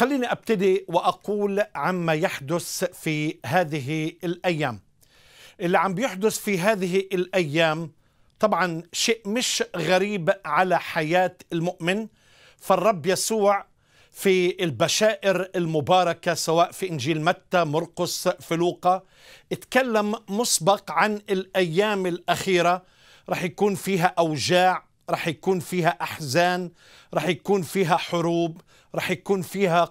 خليني ابتدي واقول عما يحدث في هذه الايام اللي عم بيحدث في هذه الايام طبعا شيء مش غريب على حياه المؤمن فالرب يسوع في البشائر المباركة سواء في إنجيل متى مرقس فلوقا اتكلم مسبق عن الأيام الأخيرة رح يكون فيها أوجاع رح يكون فيها أحزان رح يكون فيها حروب رح يكون فيها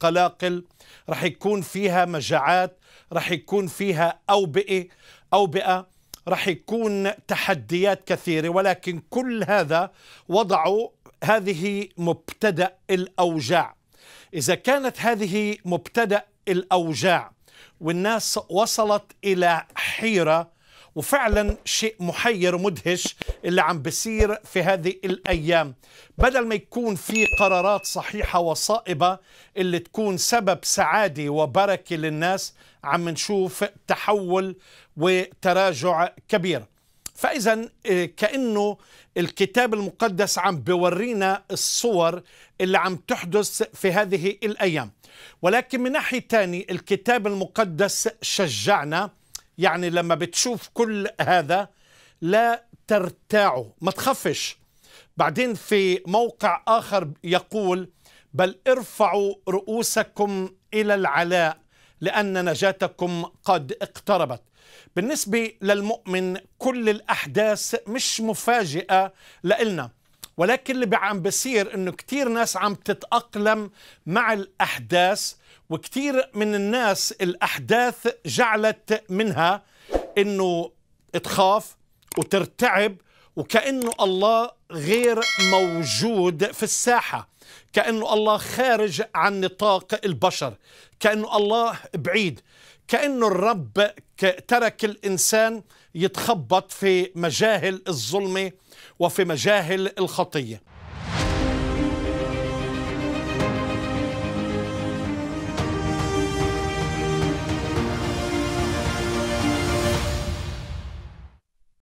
قلاقل رح يكون فيها مجاعات رح يكون فيها أوبئة أوبئة رح يكون تحديات كثيرة ولكن كل هذا وضعوا هذه مبتدأ الأوجاع إذا كانت هذه مبتدأ الأوجاع والناس وصلت إلى حيرة وفعلا شيء محير ومدهش اللي عم بصير في هذه الأيام بدل ما يكون في قرارات صحيحة وصائبة اللي تكون سبب سعادة وبركة للناس عم نشوف تحول وتراجع كبير فإذا آه، كأنه الكتاب المقدس عم بورينا الصور اللي عم تحدث في هذه الأيام ولكن من ناحية تاني الكتاب المقدس شجعنا يعني لما بتشوف كل هذا لا ترتاعوا ما تخفش بعدين في موقع آخر يقول بل ارفعوا رؤوسكم إلى العلاء لأن نجاتكم قد اقتربت بالنسبة للمؤمن كل الأحداث مش مفاجئة لإلنا ولكن اللي عم بصير انه كثير ناس عم تتاقلم مع الاحداث وكثير من الناس الاحداث جعلت منها انه تخاف وترتعب وكأنه الله غير موجود في الساحة كأنه الله خارج عن نطاق البشر كأنه الله بعيد كأنه الرب ترك الإنسان يتخبط في مجاهل الظلمة وفي مجاهل الخطية